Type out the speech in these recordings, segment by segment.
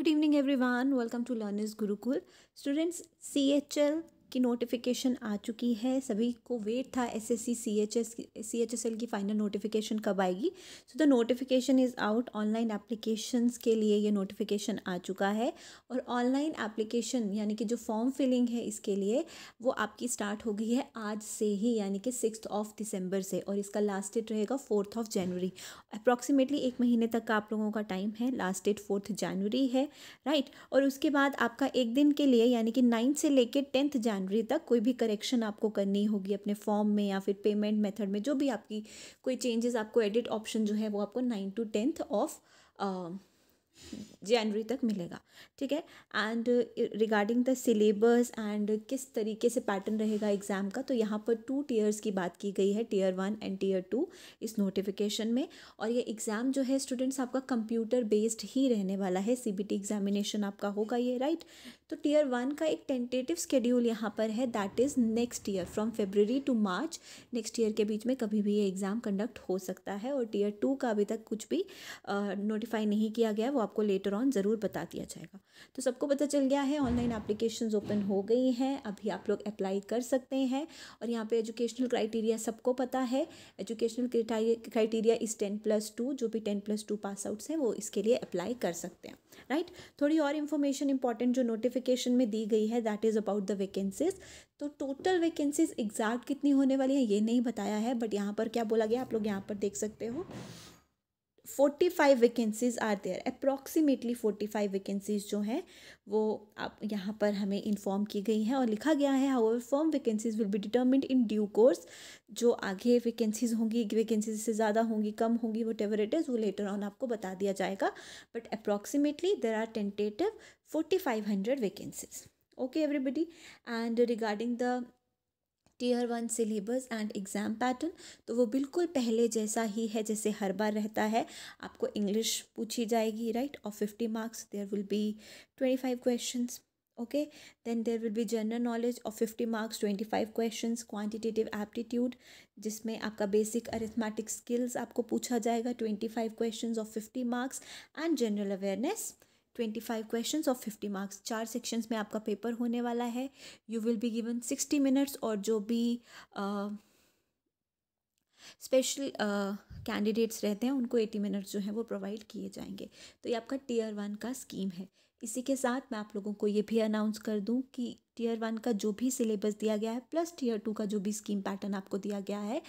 Good evening everyone. Welcome to Learners Gurukul. Students, CHL की notification आ चुकी है सभी को वेट था S S C C H S C H S L की फाइनल नोटिफिकेशन कब आएगी so the notification is out online applications के लिए ये नोटिफिकेशन आ चुका है और ऑनलाइन एप्लीकेशन यानी कि जो फॉर्म फिलिंग है इसके लिए वो आपकी स्टार्ट हो गई है आज से ही यानी कि सिक्स ऑफ दिसंबर से और इसका लास्ट डेट रहेगा फोर्थ ऑफ जनवरी अप्रॉक्सीमेटली एक महीने तक का आप लोगों का टाइम है लास्ट डेट फोर्थ जनवरी है राइट और उसके बाद आपका एक दिन के लिए यानी कि नाइन्थ से लेकर टेंथ जनवरी जनवरी तक कोई भी करेक्शन आपको करनी होगी अपने फॉर्म में या फिर पेमेंट मेथड में जो भी आपकी कोई चेंजेस आपको एडिट ऑप्शन जो है वो आपको nine to tenth of January तक मिलेगा ठीक है and regarding the syllabus and किस तरीके से पैटर्न रहेगा एग्ज़ाम का तो यहाँ पर टू टीयर्स की बात की गई है tier one and tier two इस नोटिफिकेशन में और ये एग्ज़ाम जो है स्टूडेंट्स आपका कंप्यूटर बेस्ड ही रहने वाला है सीबीटी एग्जामिनेशन आपका होगा ये राइट तो टीयर वन का एक टेंटेटिव स्केड्यूल यहाँ पर है that is next year from February to March next year के बीच में कभी भी ये एग्ज़ाम कंडक्ट हो सकता है और टीयर टू का अभी तक कुछ भी नोटिफाई नहीं किया गया वो आपको लेटर ऑन ज़रूर बता दिया जाएगा तो सबको पता चल गया है ऑनलाइन एप्लीकेशन ओपन हो गई हैं अभी आप लोग अप्लाई कर सकते हैं और यहाँ पे एजुकेशनल क्राइटेरिया सबको पता है educational criteria is ten plus two जो भी ten plus two pass outs हैं वो इसके लिए अप्लाई कर सकते हैं राइट थोड़ी और इन्फॉर्मेशन इंपॉर्टेंट जो नोटिफिक नोटिफिकेशन में दी गई है that is about the vacancies तो टोटल वैकेंसीज एग्जैक्ट कितनी होने वाली है ये नहीं बताया है बट यहाँ पर क्या बोला गया आप लोग यहाँ पर देख सकते हो 45 vacancies are there approximately 45 vacancies जो हैं वो आप यहाँ पर हमें इन्फॉर्म की गई हैं और लिखा गया है how form vacancies will be determined in due course जो आगे वैकेंसीज़ होंगी वैकेंसीज से ज़्यादा होंगी कम होंगी वो टेवर इट इज़ वो लेटर ऑन आपको बता दिया जाएगा but approximately there are tentative forty five hundred vacancies okay everybody and regarding the tier one syllabus and exam pattern तो वो बिल्कुल पहले जैसा ही है जैसे हर बार रहता है आपको इंग्लिश पूछी जाएगी राइट और fifty marks there will be twenty five question okay then there will be general knowledge of fifty marks twenty five question quantitative aptitude जिसमें आपका बेसिक अरिथमेटिक स्किल्स आपको पूछा जाएगा twenty five question of fifty marks and general awareness twenty five question of fifty marks चार sections में आपका paper होने वाला है you will be given sixty minutes और जो भी uh, स्पेशल कैंडिडेट्स uh, रहते हैं उनको एटी मिनट्स जो है वो प्रोवाइड किए जाएंगे तो ये आपका टीयर वन का स्कीम है इसी के साथ मैं आप लोगों को ये भी अनाउंस कर दूं कि टीयर वन का जो भी सिलेबस दिया गया है प्लस टीयर टू का जो भी स्कीम पैटर्न आपको दिया गया है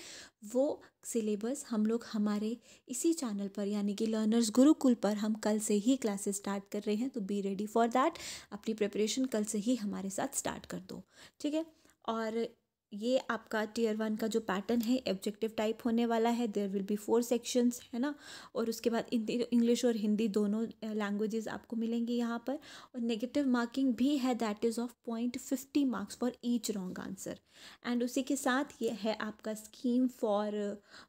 वो सिलेबस हम लोग हमारे इसी चैनल पर यानी कि लर्नर्स गुरुकुल पर हम कल से ही क्लासेस स्टार्ट कर रहे हैं तो बी रेडी फॉर दैट अपनी प्रिपरेशन कल से ही हमारे साथ स्टार्ट कर दो ठीक है और ये आपका टीयर वन का जो पैटर्न है ऑब्जेक्टिव टाइप होने वाला है there will be four sections है ना और उसके बाद इंग्लिश और हिंदी दोनों लैंग्वेजेस आपको मिलेंगी यहाँ पर और नेगेटिव मार्किंग भी है that is of point fifty marks for each wrong answer and उसी के साथ ये है आपका scheme for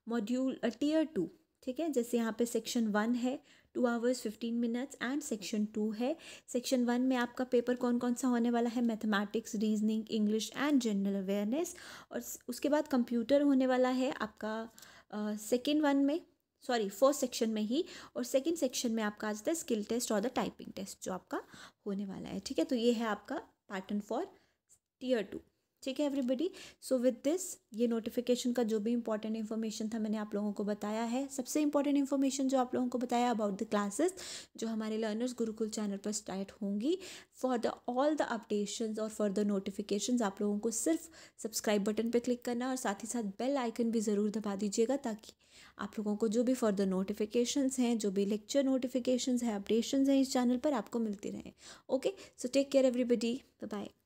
module tier two ठीक है जैसे यहाँ पे सेक्शन वन है two hours fifteen minutes and section two है सेक्शन वन में आपका पेपर कौन कौन सा होने वाला है mathematics reasoning English and general awareness और उसके बाद कंप्यूटर होने वाला है आपका सेकेंड uh, वन में सॉरी फर्स्ट सेक्शन में ही और सेकेंड सेक्शन में आपका आ जाता है स्किल टेस्ट और द टाइपिंग टेस्ट जो आपका होने वाला है ठीक है तो ये है आपका पैटर्न फॉर टीयर टू ठीक है एवरीबडी सो विद दिस ये नोटिफिकेशन का जो भी इंपॉर्टेंट इन्फॉर्मेशन था मैंने आप लोगों को बताया है सबसे इंपॉर्टेंट इन्फॉर्मेशन जो आप लोगों को बताया अबाउट द क्लासेस जो हमारे लर्नर्स गुरुकुल चैनल पर स्टार्ट होंगी for the all the updation और फर्दर नोटिफिकेशन आप लोगों को सिर्फ सब्सक्राइब बटन पर क्लिक करना और साथ ही साथ बेल आइकन भी ज़रूर दबा दीजिएगा ताकि आप लोगों को जो भी फर्दर नोटिफिकेशन हैं जो भी लेक्चर नोटिफिकेशन है अपडेशन हैं इस चैनल पर आपको मिलती रहे okay so take care everybody bye